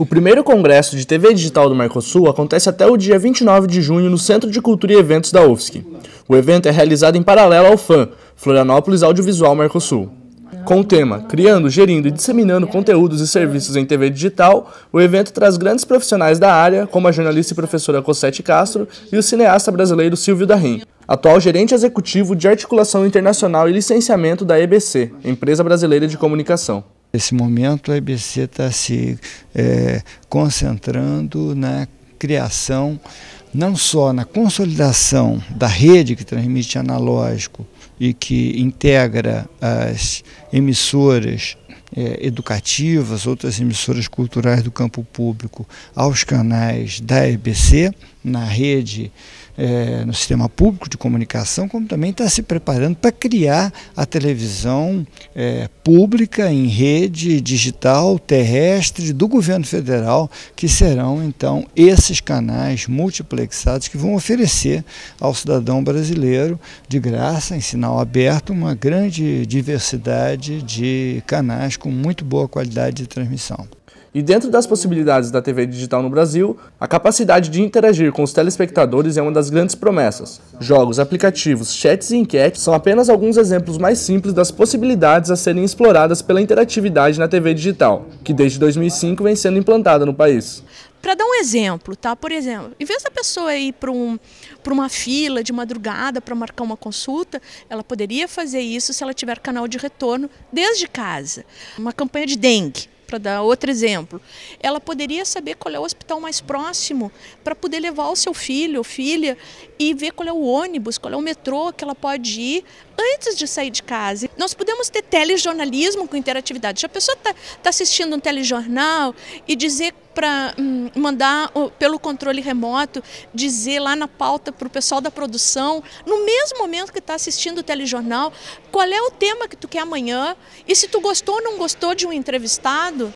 O primeiro congresso de TV digital do Mercosul acontece até o dia 29 de junho no Centro de Cultura e Eventos da UFSC. O evento é realizado em paralelo ao FAN Florianópolis Audiovisual Mercosul. Com o tema Criando, Gerindo e Disseminando Conteúdos e Serviços em TV Digital, o evento traz grandes profissionais da área, como a jornalista e professora Cosette Castro e o cineasta brasileiro Silvio Darim, atual gerente executivo de articulação internacional e licenciamento da EBC, Empresa Brasileira de Comunicação. Nesse momento, a IBC está se é, concentrando na criação, não só na consolidação da rede que transmite analógico e que integra as emissoras é, educativas, outras emissoras culturais do campo público aos canais da EBC, na rede, é, no sistema público de comunicação, como também está se preparando para criar a televisão é, pública em rede digital, terrestre, do governo federal, que serão então esses canais multiplexados que vão oferecer ao cidadão brasileiro, de graça, em sinal aberto, uma grande diversidade de canais com muito boa qualidade de transmissão. E dentro das possibilidades da TV digital no Brasil, a capacidade de interagir com os telespectadores é uma das grandes promessas. Jogos, aplicativos, chats e enquetes são apenas alguns exemplos mais simples das possibilidades a serem exploradas pela interatividade na TV digital, que desde 2005 vem sendo implantada no país. Para dar um exemplo, tá? Por exemplo, em vez da pessoa ir para um, uma fila de madrugada para marcar uma consulta, ela poderia fazer isso se ela tiver canal de retorno desde casa. Uma campanha de dengue, para dar outro exemplo. Ela poderia saber qual é o hospital mais próximo para poder levar o seu filho ou filha e ver qual é o ônibus, qual é o metrô que ela pode ir antes de sair de casa. Nós podemos ter telejornalismo com interatividade. Se a pessoa está tá assistindo um telejornal e dizer para hum, mandar pelo controle remoto, dizer lá na pauta para o pessoal da produção, no mesmo momento que está assistindo o telejornal, qual é o tema que tu quer amanhã e se tu gostou ou não gostou de um entrevistado.